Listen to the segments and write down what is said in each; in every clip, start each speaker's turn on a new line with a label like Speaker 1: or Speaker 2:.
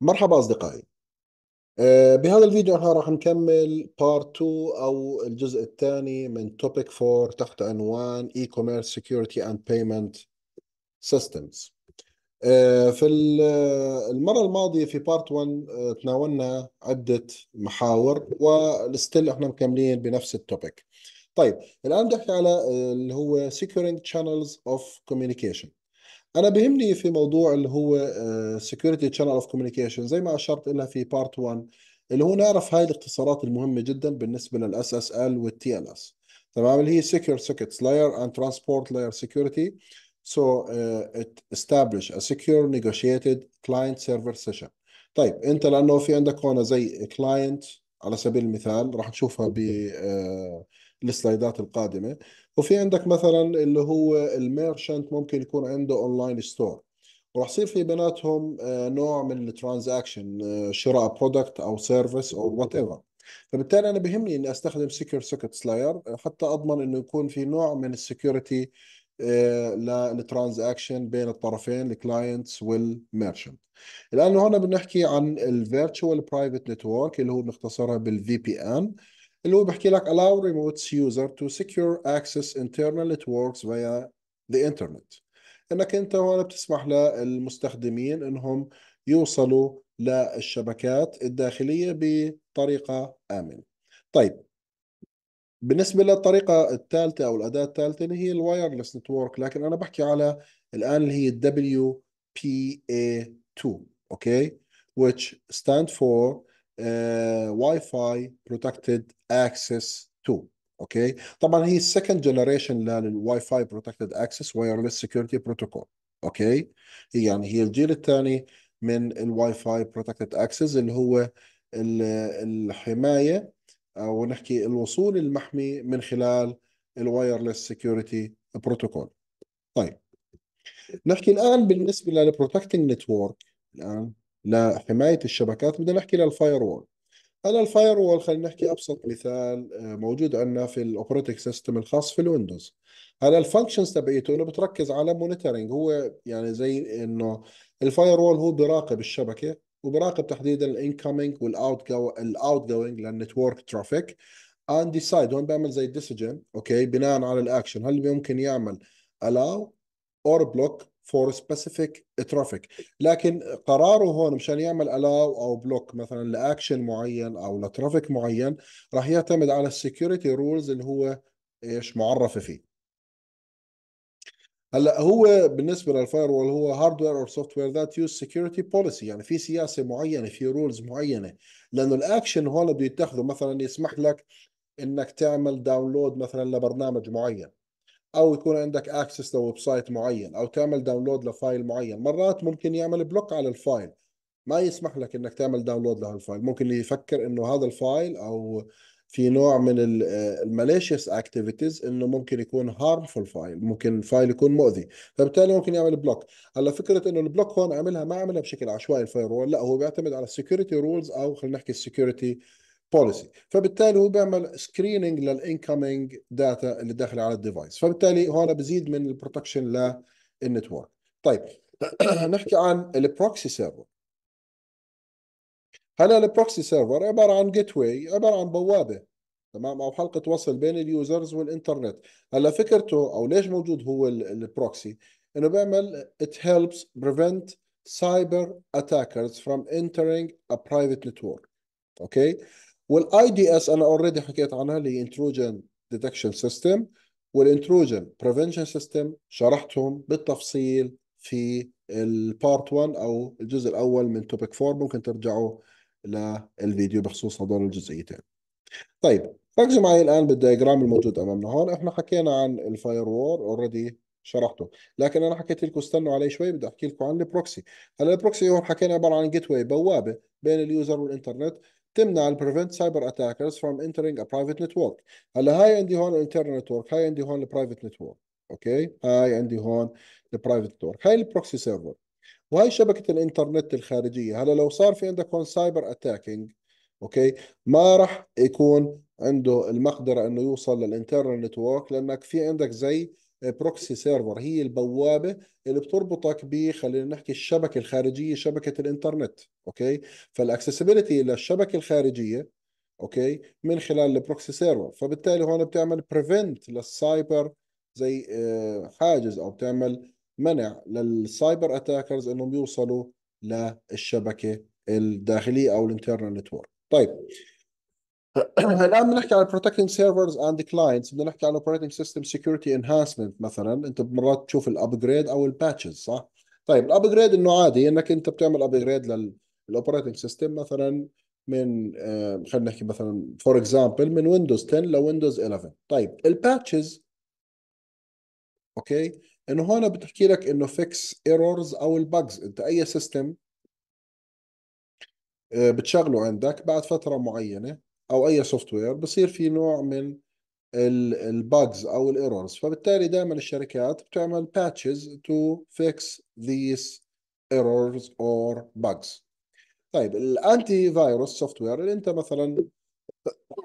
Speaker 1: مرحبا أصدقائي آه، بهذا الفيديو احنا راح نكمل بارت 2 أو الجزء الثاني من توبيك 4 تحت عنوان اي كوميرس سكيورتي اند بيمنت سيستمز في آه، المرة الماضية في بارت آه، 1 تناولنا عدة محاور والستيل احنا مكملين بنفس التوبيك طيب الآن بدي أحكي على اللي هو سيكيورينج شانلز اوف كوميونيكيشن انا بيهمني في موضوع اللي هو سكيورتي تشانل اوف كوميونيكيشن زي ما اشرت لها في بارت 1 اللي هو نعرف هاي الاختصارات المهمه جدا بالنسبه للاس اس ال والتي ان اس تمام اللي هي سكيور sockets لاير اند ترانسبورت لاير سكيورتي سو uh, ا establish نيغوشيتد كلاينت سيرفر سيشن طيب انت لانه في عندك هون زي كلاينت على سبيل المثال راح نشوفها ب uh, السلايدات القادمه وفي عندك مثلا اللي هو الميرشنت ممكن يكون عنده اونلاين ستور وراح يصير في بيناتهم آه، نوع من الترانزاكشن آه، شراء برودكت او سيرفيس او وات ايفر فبالتالي انا بهمني اني استخدم سكيور سوكت سلاير حتى اضمن انه يكون في نوع من السكيورتي آه، للترانزاكشن بين الطرفين الكلاينتس والميرشنت الان هون بنحكي عن الفيرتشوال برايفت نتورك اللي هو بنختصرها بالفي بي ان اللي هو بحكي لك allow remote user to secure access internal networks via the internet انك انت هون بتسمح للمستخدمين انهم يوصلوا للشبكات الداخليه بطريقه امنه طيب بالنسبه للطريقه الثالثه او الاداه الثالثه اللي هي الوايرلس نتورك لكن انا بحكي على الان اللي هي WPA2 اوكي okay? which stand for واي فاي بروتكتد اكسس 2 اوكي طبعا هي السكند جنريشن للواي فاي بروتكتد اكسس وايرلس سكيورتي بروتوكول اوكي هي يعني هي الجيل الثاني من الواي فاي بروتكتد اكسس اللي هو الحمايه او آه، نحكي الوصول المحمي من خلال الوايرلس سكيورتي بروتوكول طيب نحكي الان بالنسبه للبروتكتنج نتورك الان لحمايه الشبكات بدنا نحكي للفاير وول هلا الفاير وول خلينا نحكي ابسط مثال آه، موجود عندنا في الاوبريتنج سيستم الخاص في الويندوز هلا الفانكشنز تبعيته انه بتركز على مونيتورنج هو يعني زي انه الفاير وول هو بيراقب الشبكه وبراقب تحديدا الانكمينج والاوت الاوت جوينج للنتورك ترافيك اند ديسايد هون بيعمل زي ديسيجن اوكي بناء على الاكشن هل ممكن يعمل الاو اور بلوك فور سبيسيفيك ترافيك لكن قراره هون مشان يعمل الاو او بلوك مثلا لاكشن معين او لترافيك معين راح يعتمد على السكيورتي رولز اللي هو ايش معرفه فيه هلا هو بالنسبه للفاير وول هو هاردوير اور سوفت وير ذات يوز سكيورتي بوليسي يعني في سياسه معينه في رولز معينه لانه الاكشن هون بده يتخذه مثلا يسمح لك انك تعمل داونلود مثلا لبرنامج معين او يكون عندك اكسس لويب سايت معين او تعمل داونلود لفايل معين مرات ممكن يعمل بلوك على الفايل ما يسمح لك انك تعمل داونلود لهالفايل ممكن يفكر انه هذا الفايل او في نوع من الماليشيس اكتيفيتيز انه ممكن يكون هارمفul فايل ممكن فايل يكون مؤذي فبالتالي ممكن يعمل بلوك هلا فكره انه البلوك هون عملها ما عملها بشكل عشوائي الفاير وول لا هو بيعتمد على السكيورتي رولز او خلينا نحكي السكيورتي بوليسي فبالتالي هو بيعمل سكريننج للانكمينج داتا اللي داخله على الديفايس فبالتالي هون بزيد من البروتكشن للنتورك طيب نحكي عن البروكسي سيرفر هلا البروكسي سيرفر عباره عن جيت واي عباره عن بوابه تمام او حلقه وصل بين اليوزرز والانترنت هلا فكرته او ليش موجود هو البروكسي انه بيعمل it helps prevent cyber attackers from entering a private network اوكي okay. والاي دي اس انا اوريدي حكيت عنها اللي هي انتروجن ديتكشن سيستم والانتروجن بريفنشن سيستم شرحتهم بالتفصيل في البارت 1 او الجزء الاول من توبيك 4 ممكن ترجعوا للفيديو بخصوص هذول الجزئيتين. طيب ركزوا معي الان بالدياجرام الموجود امامنا هون احنا حكينا عن الفاير وور اوريدي شرحته لكن انا حكيت لكم استنوا علي شوي بدي احكي لكم عن البروكسي هلا البروكسي هون حكينا عباره عن جيت واي بوابه بين اليوزر والانترنت تمنع البريفنت سايبر اتاكرز فروم انترينج ا برايفت نتورك هلا هاي عندي هون الانترنال نتورك هاي عندي هون البرايفت نتورك اوكي هاي عندي هون البرايفت نتورك هاي البروكسي سيرفر وهي شبكه الانترنت الخارجيه هلا لو صار في عندك هون سايبر اتاكينج اوكي ما راح يكون عنده المقدره انه يوصل للانترنال نتورك لانك في عندك زي بروكسي سيرفر هي البوابه اللي بتربطك ب خلينا نحكي الشبكه الخارجيه شبكه الانترنت اوكي فالاكسسبيلتي للشبكه الخارجيه اوكي من خلال البروكسي سيرفر فبالتالي هون بتعمل بريفنت للسايبر زي آه، حاجز او بتعمل منع للسايبر اتاكرز انهم يوصلوا للشبكه الداخليه او الانترنال نتورك طيب الان بدنا نحكي على protecting سيرفرز اند كلاينتس بدنا نحكي على اوبريتنج سيستم سكيورتي انهانسمنت مثلا انت مرات تشوف الابجريد او الباتشز صح طيب الابجريد انه عادي انك انت بتعمل ابجريد للاوبريتنج سيستم مثلا من آه، خلينا نحكي مثلا فور اكزامبل من ويندوز 10 لويندوز 11 طيب الباتشز اوكي انه هون بتحكي لك انه فيكس ايرورز او البجز انت اي سيستم آه، بتشغله عندك بعد فتره معينه او اي سوفت وير بصير في نوع من الباجز او الايرورز فبالتالي دائما الشركات بتعمل باتشز تو فيكس ذيس ايرورز اور باجز طيب الانتي فايروس سوفت وير اللي انت مثلا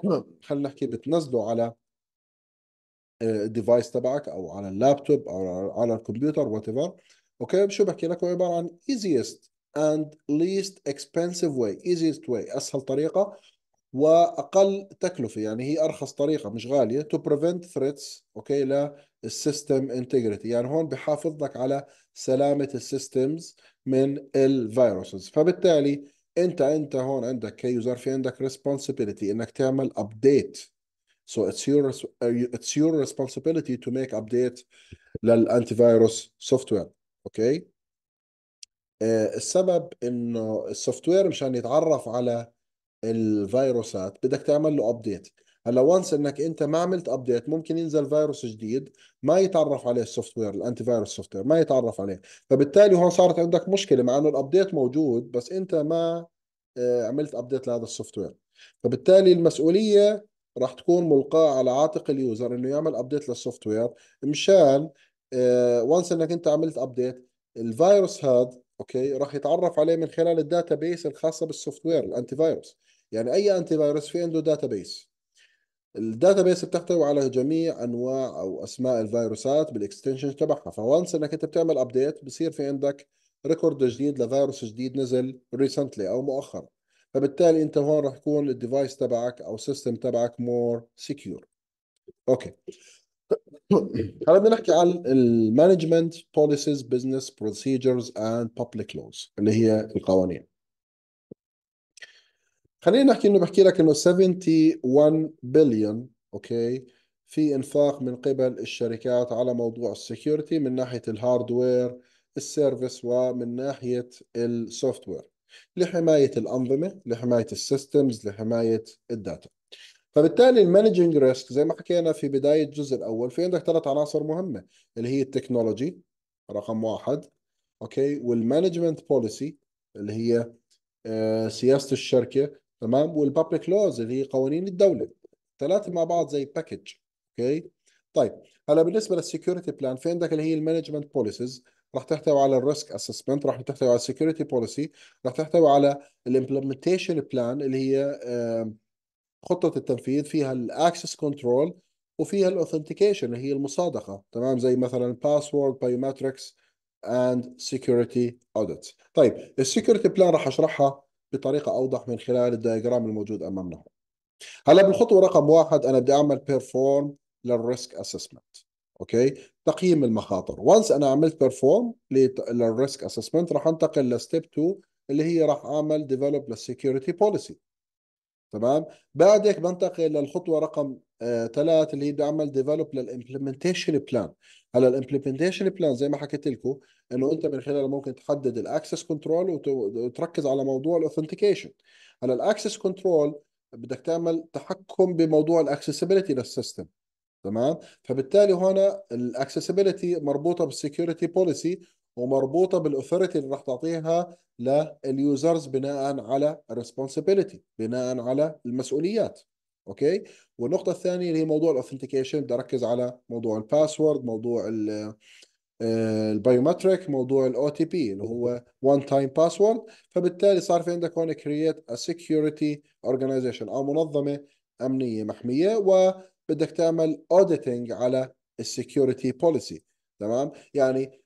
Speaker 1: خلينا نحكي بتنزله على الديفايس آه، تبعك او على اللابتوب او على الكمبيوتر وات ايفر اوكي شو بحكي لك هو عباره عن ايزيست اند ليست اكسبنسيف واي ايزيست واي اسهل طريقه واقل تكلفه يعني هي ارخص طريقه مش غاليه تو بريفنت ثريتس اوكي للسيستم انتجريتي يعني هون بحافظ لك على سلامه السيستمز من الفيروسز فبالتالي انت انت هون عندك كيوزر في عندك ريسبونسبيلتي انك تعمل ابديت So it's your it's your responsibility to make update للانتي فايروس سوفت وير اوكي آه، السبب انه السوفت وير مشان يتعرف على الفيروسات بدك تعمل له ابديت هلا وانس انك انت ما عملت ابديت ممكن ينزل فيروس جديد ما يتعرف عليه السوفت وير الانتي فيروس سوفت وير ما يتعرف عليه فبالتالي هون صارت عندك مشكله مع انه الابديت موجود بس انت ما آه، عملت ابديت لهذا السوفت وير فبالتالي المسؤوليه راح تكون ملقاه على عاتق اليوزر انه يعمل ابديت للسوفت وير مشان وانس آه، انك انت عملت ابديت الفيروس هذا اوكي راح يتعرف عليه من خلال الداتا بيس الخاصه بالسوفت وير الانتي فيروس يعني اي انتي فايروس في عنده داتا بيس الداتا بيس بتحتوي على جميع انواع او اسماء الفيروسات بالاكستنشن تبعها فوانس انك انت بتعمل ابديت بصير في عندك ريكورد جديد لفيروس جديد نزل ريسنتلي او مؤخرا فبالتالي انت هون راح يكون الديفايس تبعك او السيستم تبعك مور سكيور اوكي هلا بدنا نحكي عن المانجمنت بوليسيز بزنس بروسيجرز اند بابليك لوز اللي هي القوانين خلينا نحكي انه بحكي لك انه 71 بليون اوكي في انفاق من قبل الشركات على موضوع السكيورتي من ناحيه الهاردوير السيرفيس ومن ناحيه السوفت وير لحمايه الانظمه لحمايه السيستمز لحمايه الداتا فبالتالي المانجنج ريسك زي ما حكينا في بدايه الجزء الاول في عندك ثلاث عناصر مهمه اللي هي التكنولوجي رقم واحد اوكي والمانجمنت بوليسي اللي هي آه، سياسه الشركه تمام والبابليك لوز اللي هي قوانين الدوله ثلاثه مع بعض زي باكج اوكي طيب هلا بالنسبه للسكيورتي بلان في عندك اللي هي المانجمنت بوليسز راح تحتوي على الريسك اسسمنت راح تحتوي على السكيورتي بوليسي راح تحتوي على الامبلمنتيشن بلان اللي هي خطه التنفيذ فيها الاكسس كنترول وفيها الاوثنتيكيشن اللي هي المصادقه تمام زي مثلا باسورد بايومتركس اند سكيورتي اوديت طيب السكيورتي بلان راح اشرحها بطريقه اوضح من خلال الدياجرام الموجود امامنا هلا بالخطوه رقم واحد انا بدي اعمل بيرفورم للريسك اسسمنت اوكي تقييم المخاطر وانس انا عملت بيرفورم للريسك اسسمنت راح انتقل لستيب 2 اللي هي راح اعمل ديفلوب للسكيورتي بوليسي تمام بعد هيك بنتقل للخطوه رقم آه، ثلاث اللي هي بدي اعمل ديفلوب للامبلمنتيشن بلان هلا الامبلمنتيشن بلان زي ما حكيت لكم انه انت من خلاله ممكن تحدد الاكسس كنترول وتركز على موضوع الاوثنتيكيشن هلا الاكسس كنترول بدك تعمل تحكم بموضوع الاكسسبيلتي للسيستم تمام فبالتالي هون الاكسسبيلتي مربوطه بالسكيورتي بوليسي ومربوطه بالاوثوريتي اللي راح تعطيها لليوزرز بناء على الريسبونسبيلتي بناء على المسؤوليات اوكي والنقطه الثانيه اللي هي موضوع الاوثنتيكيشن بدي اركز على موضوع الباسورد موضوع البايومتريك آه، موضوع الاو تي بي اللي هو وان تايم باسورد فبالتالي صار في عندك هون كرييت ا سكيورتي اورجنايزيشن او منظمه امنيه محميه وبدك تعمل اوديتنج على السكيورتي بوليسي تمام يعني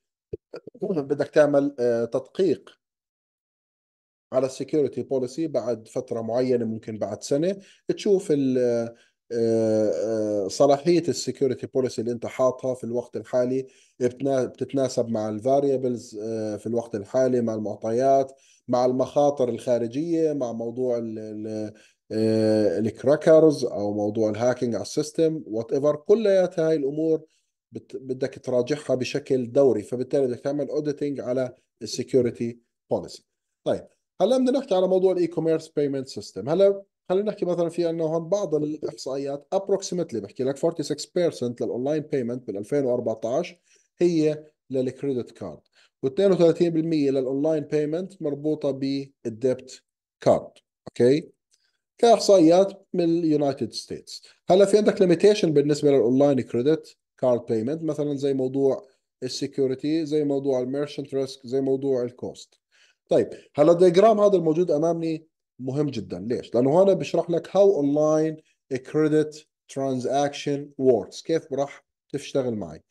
Speaker 1: بدك تعمل آه، تدقيق على السكيورتي بوليسي بعد فتره معينه ممكن بعد سنه تشوف آه، آه، صلاحيه السكيورتي بوليسي اللي انت حاطها في الوقت الحالي بتتناسب مع الفاريبلز في الوقت الحالي مع المعطيات مع المخاطر الخارجيه مع موضوع الكراكرز او موضوع الهاكينج على السيستم وات ايفر كلياتها هاي الامور بت... بدك تراجعها بشكل دوري فبالتالي بدك تعمل اوديتنج على السكيورتي بوليسي طيب هلا بدنا نحكي على موضوع الاي كوميرس بيمنت سيستم هلا خلينا نحكي مثلا في انه هون بعض الاحصائيات ابروكسيمتلي بحكي لك 46% للاونلاين بيمنت بال 2014 هي للكريدت كارد و32% للاونلاين بيمنت مربوطه بالديبت كارد اوكي كاحصائيات من اليونايتد ستيتس هلا في عندك ليميتيشن بالنسبه للاونلاين كريدت كارد بيمنت مثلا زي موضوع السكيورتي زي موضوع الميرشنت ريسك زي موضوع الكوست طيب هلا الديجرام هذا الموجود امامي مهم جدا ليش؟ لانه هنا بشرح لك هاو اونلاين كريدت ترانزاكشن ووركس كيف راح تشتغل معي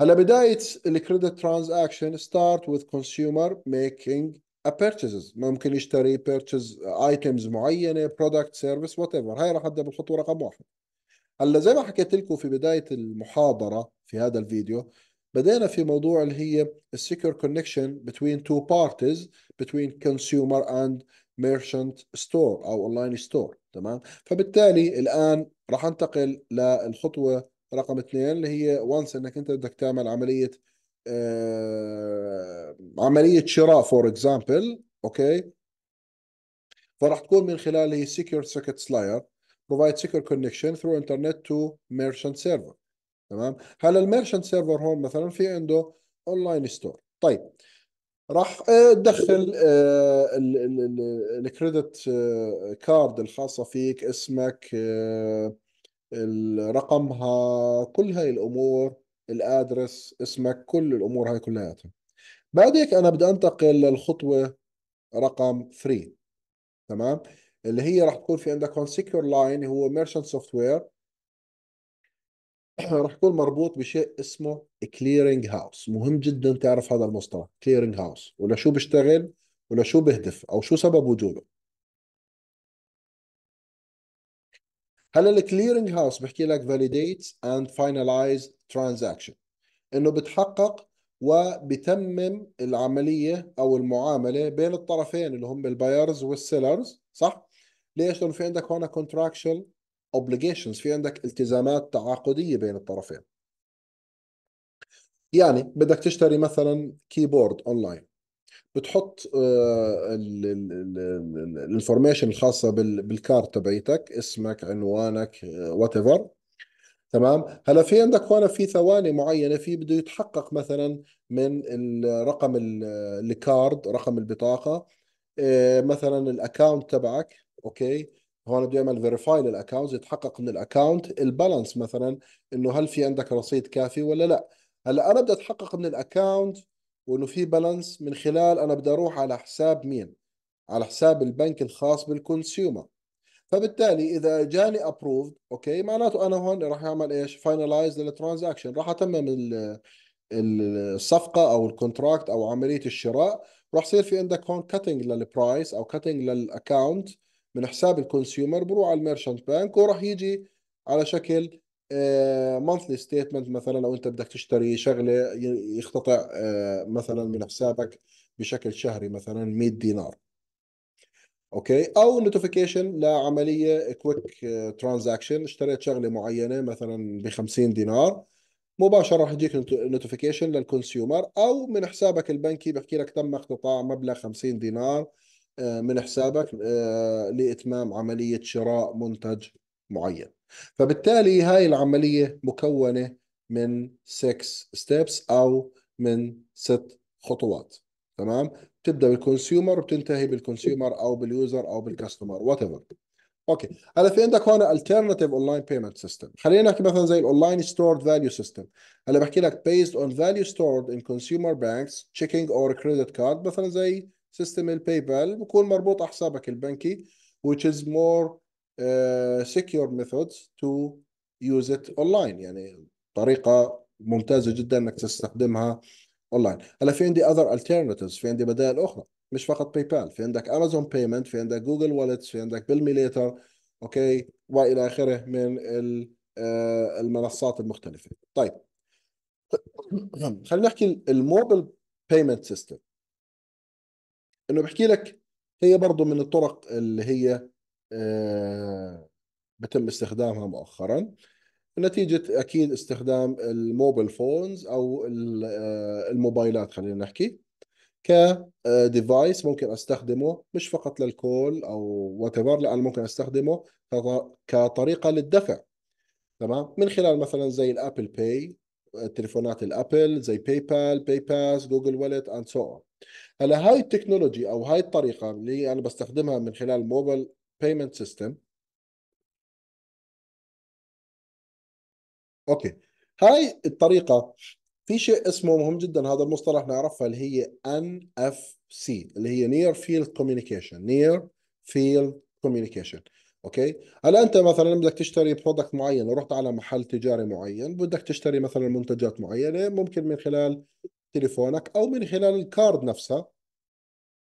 Speaker 1: هلا بدايه الكريدت ترانزاكشن ستارت وذ كونسيومر ميكينج بيرتشيزز ممكن يشتري بيرتشيز ايتمز معينه برودكت سيرفيس وات ايفر هاي راح ابدا بالخطوه رقم واحد هلا زي ما حكيت لكم في بدايه المحاضره في هذا الفيديو بدينا في موضوع اللي هي السكيور كونكشن between two parties between consumer and merchant store او اونلاين ستور تمام فبالتالي الان راح انتقل للخطوه رقم اثنين اللي هي وانس انك انت بدك تعمل عمليه آه عمليه شراء فور اكزامبل اوكي فراح تكون من خلال هي سكيور سكت سلاير provide secure connection through internet to merchant server تمام هلا الميرشنت سيرفر هون مثلا في عنده اونلاين ستور طيب راح تدخل الكريدت كارد الخاصه فيك اسمك آه، رقمها كل هاي الامور الادرس اسمك كل الامور هاي كلياتها بعد هيك انا بدي انتقل للخطوه رقم 3 تمام اللي هي راح تكون في عندك هون سكيور لاين هو ميرشنت سوفت وير راح يكون مربوط بشيء اسمه كليرنج هاوس مهم جدا تعرف هذا المصطلح كليرنج هاوس ولا شو بيشتغل ولا شو بهدف او شو سبب وجوده هلا الكليرنج هاوس بحكي لك فاليديت اند فاينلايز ترانزاكشن انه بتحقق وبتمم العمليه او المعامله بين الطرفين اللي هم البايرز والسيلرز صح ليش؟ لأنه في عندك هون contractual obligations في عندك التزامات تعاقدية بين الطرفين يعني بدك تشتري مثلا كيبورد اونلاين بتحط آه، الانفورميشن الخاصه بالكارت تبعيتك اسمك عنوانك وات آه، ايفر تمام هلا في عندك هون في ثواني معينه في بده يتحقق مثلا من رقم الكارد رقم البطاقه آه، مثلا الاكونت تبعك اوكي هون بده يعمل فيريفاي للاكونت يتحقق من الاكونت البالانس مثلا انه هل في عندك رصيد كافي ولا لا هلا انا بدي اتحقق من الاكونت وانه في بالانس من خلال انا بدي اروح على حساب مين على حساب البنك الخاص بالكونسيومر فبالتالي اذا جاني ابروفد اوكي معناته انا هون راح اعمل ايش فاينلايز للترانزاكشن راح اتمم الصفقه او الكونتراكت او عمليه الشراء راح يصير في عندك هون كاتنج للبرايس او كاتنج للاكونت من حساب الكونسيومر بروح على الميرشنت بانك وراح يجي على شكل مانثلي آه، ستيتمنت مثلا لو انت بدك تشتري شغله يختطع آه، مثلا من حسابك بشكل شهري مثلا 100 دينار اوكي او نوتيفيكيشن لعمليه كويك ترانزاكشن آه، اشتريت شغله معينه مثلا ب 50 دينار مباشره راح يجيك نوتيفيكيشن للكونسيومر او من حسابك البنكي بحكي لك تم اقتطاع مبلغ 50 دينار آه، من حسابك آه، لاتمام عمليه شراء منتج معين فبالتالي هاي العمليه مكونه من 6 ستيبس او من ست خطوات تمام بتبدا بالكونسيومر وبتنتهي بالكونسيومر او باليوزر او بالكاستمر وات ايفر اوكي هلا في عندك هون الترناتيف اونلاين بيمنت سيستم خلينا نحكي مثلا زي الاونلاين ستورد فاليو سيستم هلا بحكي لك بيزد اون فاليو ستورد ان كونسيومر بانكس تشيكينج اور كريدت كارد مثلا زي سيستم الباي بال بكون مربوط على حسابك البنكي which is more uh, secure methods to use it online يعني طريقة ممتازة جدا انك تستخدمها اونلاين هلا في عندي other alternatives في عندي بدائل اخرى مش فقط باي بال في عندك امازون بيمنت في عندك جوجل والتس في عندك بالميليتر اوكي والى اخره من آه، المنصات المختلفة طيب خلينا نحكي الموبل بيمنت سيستم انه بحكي لك هي برضه من الطرق اللي هي آه، بتم استخدامها مؤخرا نتيجة أكيد استخدام الموبيل فونز أو آه، الموبايلات خلينا نحكي كديفايس آه، ممكن استخدمه مش فقط للكول او وات ايفر لان ممكن استخدمه كطريقه للدفع تمام من خلال مثلا زي الابل باي تليفونات الابل زي باي بال باي باس جوجل والت اند سو اون هلا هاي التكنولوجي او هاي الطريقه اللي انا بستخدمها من خلال موبايل بيمنت سيستم اوكي هاي الطريقه في شيء اسمه مهم جدا هذا المصطلح نعرفها اللي هي ان اف سي اللي هي نير فيلد كوميونيكيشن نير فيلد كوميونيكيشن اوكي هلا انت مثلا بدك تشتري برودكت معين ورحت على محل تجاري معين بدك تشتري مثلا منتجات معينه ممكن من خلال تليفونك او من خلال الكارد نفسها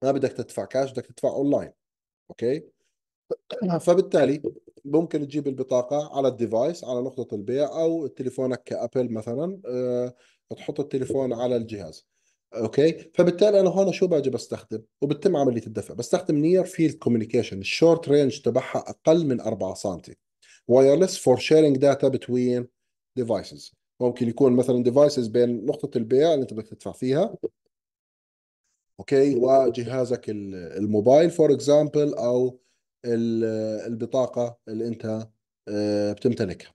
Speaker 1: ما بدك تدفع كاش بدك تدفع اونلاين اوكي نعم. فبالتالي ممكن تجيب البطاقه على الديفايس على نقطه البيع او تليفونك كابل مثلا أه تحط التليفون على الجهاز اوكي فبالتالي انا هون شو باجي بستخدم وبتم عمليه الدفع بستخدم نير فيلد كوميونيكيشن الشورت رينج تبعها اقل من 4 سم وايرلس فور شيرنج داتا بتوين ديفايسز ممكن يكون مثلا ديفايسز بين نقطه البيع اللي انت بدك تدفع فيها اوكي وجهازك الموبايل فور اكزامبل او البطاقه اللي انت آه، بتمتلكها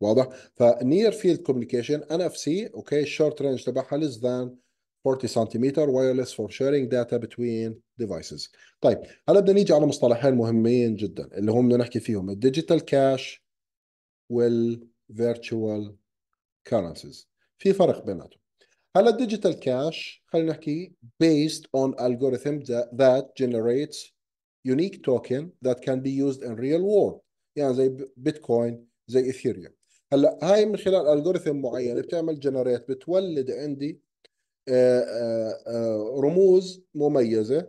Speaker 1: واضح فنير فيلد كوميونيكيشن ان اف سي اوكي الشورت رينج تبعها less than 40 سنتيمتر وايرلس فور شيرنج داتا بتوين ديفايسز طيب هلا بدنا نيجي على مصطلحين مهمين جدا اللي هم بدنا نحكي فيهم الديجيتال كاش والفيرتشوال كرنسيز في فرق بيناتهم هلا الديجيتال كاش خلينا نحكي بيست اون الجوريثم ذات جنريتس يونيك توكن ذات كان بي يوزد ان ريل وورد يعني زي بيتكوين زي ايثيريوم هلا هاي من خلال الجوريثم معين بتعمل جنريت بتولد عندي آه، آه، آه، رموز مميزه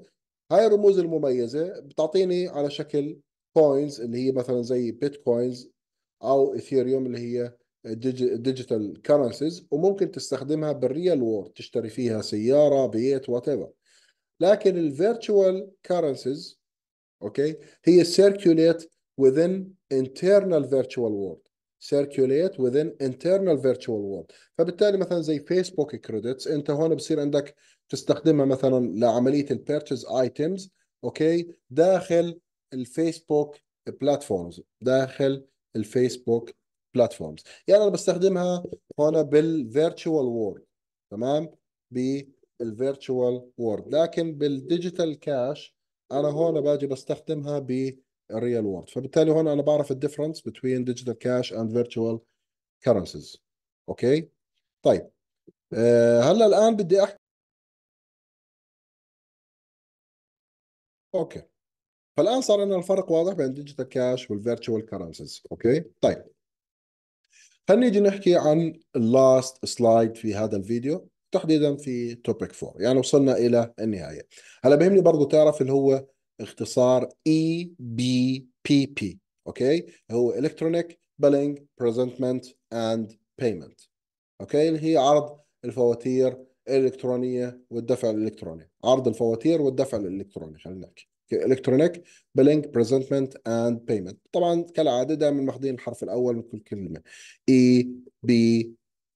Speaker 1: هاي الرموز المميزه بتعطيني على شكل كوينز اللي هي مثلا زي بيتكوينز او ايثيريوم اللي هي ديجيتال كرنسيز وممكن تستخدمها بالريال وورد تشتري فيها سياره بيت وات لكن الفيرتشوال كرنسيز اوكي هي سيركيوليت within internal virtual world circulate within internal virtual world فبالتالي مثلا زي فيسبوك كريدتس انت هون بصير عندك تستخدمها مثلا لعمليه البيرتشز ايتمز اوكي داخل الفيسبوك بلاتفورمز داخل الفيسبوك بلاتفورمز يعني انا بستخدمها هون بالفيرتشوال وورد تمام بالفيرتشوال وورد لكن بالديجيتال كاش انا هون باجي بستخدمها ب الريال وورد فبالتالي هون انا بعرف الديفرنس بين ديجيتال كاش اند فيرتشوال كرنسيز اوكي طيب آه، هلا الان بدي احكي اوكي فالان صار لنا الفرق واضح بين ديجيتال كاش والفيرتشوال كرنسيز اوكي طيب خلينا نيجي نحكي عن اللاست سلايد في هذا الفيديو تحديدا في توبيك 4 يعني وصلنا الى النهايه هلا بهمني برضه تعرف اللي هو اختصار اي بي بي بي اوكي هو الكترونيك بلينج بريزنتمنت اند بيمنت اوكي اللي هي عرض الفواتير الالكترونيه والدفع الالكتروني عرض الفواتير والدفع الالكتروني خلينا نحكي الكترونيك بلينج بريزنتمنت اند بيمنت طبعا كالعاده دائما ماخذين الحرف الاول من كل كلمه اي بي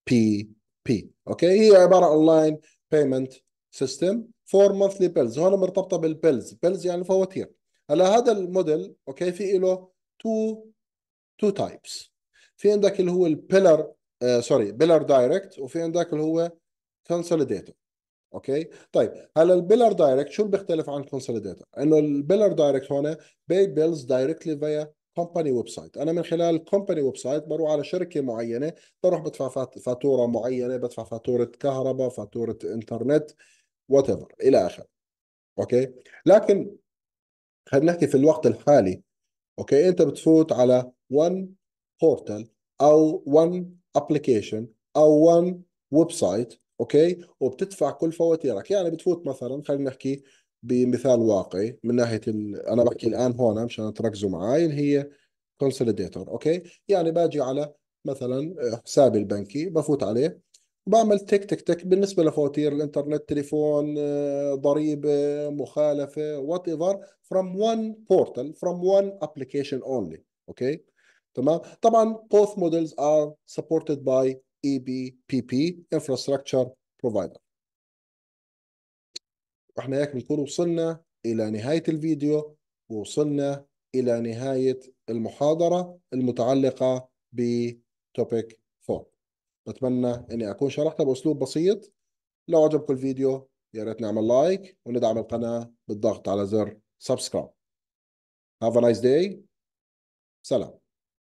Speaker 1: بي بي اوكي هي عباره اونلاين بيمنت سيستم فور مانثلي بيلز هون مرتبطه بالبيلز بيلز يعني فواتير هلا هذا الموديل اوكي في له تو تو تايبس في عندك اللي هو البيلر سوري بيلر دايركت وفي عندك اللي هو كونسوليديتور اوكي طيب هلا البيلر دايركت شو اللي بيختلف عن الكونسوليديتور انه البيلر دايركت هون بي بيلز دايركتلي فيا كومباني ويب سايت انا من خلال كومباني ويب سايت بروح على شركه معينه بروح بدفع فاتوره معينه بدفع فاتوره كهرباء فاتوره انترنت وات الى اخره اوكي لكن خلينا نحكي في الوقت الحالي اوكي انت بتفوت على 1 بورتال او 1 ابلكيشن او 1 ويب سايت اوكي وبتدفع كل فواتيرك يعني بتفوت مثلا خلينا نحكي بمثال واقعي من ناحيه ال... انا بحكي الان هون مشان تركزوا معي اللي هي كونسوليديتور اوكي يعني باجي على مثلا حسابي البنكي بفوت عليه بعمل تك تك تك بالنسبه لفواتير الانترنت تليفون آه، ضريبه مخالفه وات ايفر فروم وان بورتال فروم وان ابلكيشن اونلي اوكي تمام طبعا بوث سبورتد باي اي بي بي بي انفراستراكشر بروفايدر احنا هيك بنكون وصلنا الى نهايه الفيديو ووصلنا الى نهايه المحاضره المتعلقه بتوبيك بتمنى اني اكون شرحتها باسلوب بسيط لو عجبكم الفيديو يا ريت نعمل لايك وندعم القناه بالضغط على زر سبسكرايب Have a nice day سلام